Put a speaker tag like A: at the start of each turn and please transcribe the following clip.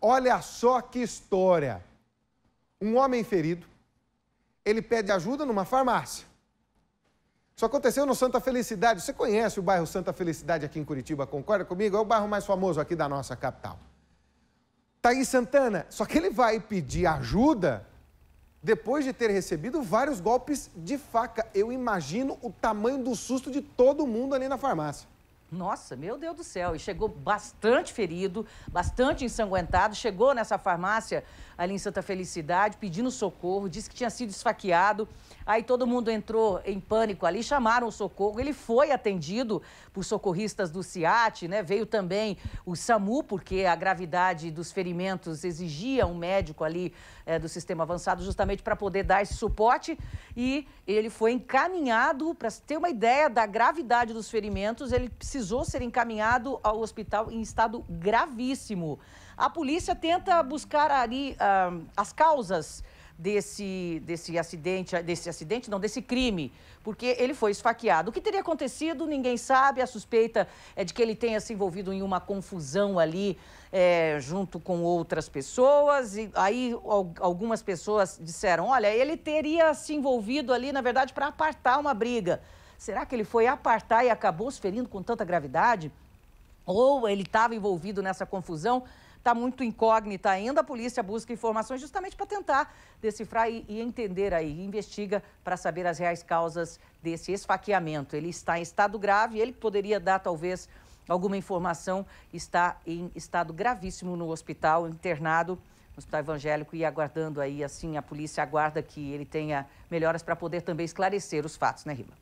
A: Olha só que história. Um homem ferido, ele pede ajuda numa farmácia. Isso aconteceu no Santa Felicidade. Você conhece o bairro Santa Felicidade aqui em Curitiba, concorda comigo? É o bairro mais famoso aqui da nossa capital. Tá em Santana, só que ele vai pedir ajuda depois de ter recebido vários golpes de faca. Eu imagino o tamanho do susto de todo mundo ali na farmácia.
B: Nossa, meu Deus do céu. E chegou bastante ferido, bastante ensanguentado. Chegou nessa farmácia ali em Santa Felicidade pedindo socorro, disse que tinha sido esfaqueado. Aí todo mundo entrou em pânico ali, chamaram o socorro. Ele foi atendido por socorristas do CIAT, né? Veio também o SAMU, porque a gravidade dos ferimentos exigia um médico ali é, do sistema avançado justamente para poder dar esse suporte. E ele foi encaminhado, para ter uma ideia da gravidade dos ferimentos, ele precisou precisou ser encaminhado ao hospital em estado gravíssimo. A polícia tenta buscar ali uh, as causas desse, desse acidente, desse acidente, não, desse crime, porque ele foi esfaqueado. O que teria acontecido, ninguém sabe. A suspeita é de que ele tenha se envolvido em uma confusão ali é, junto com outras pessoas. E aí algumas pessoas disseram: olha, ele teria se envolvido ali, na verdade, para apartar uma briga. Será que ele foi apartar e acabou se ferindo com tanta gravidade? Ou ele estava envolvido nessa confusão? Está muito incógnita ainda. A polícia busca informações justamente para tentar decifrar e, e entender aí, investiga para saber as reais causas desse esfaqueamento. Ele está em estado grave, ele poderia dar talvez alguma informação, está em estado gravíssimo no hospital, internado no hospital evangélico e aguardando aí, assim, a polícia aguarda que ele tenha melhoras para poder também esclarecer os fatos, né, Riba?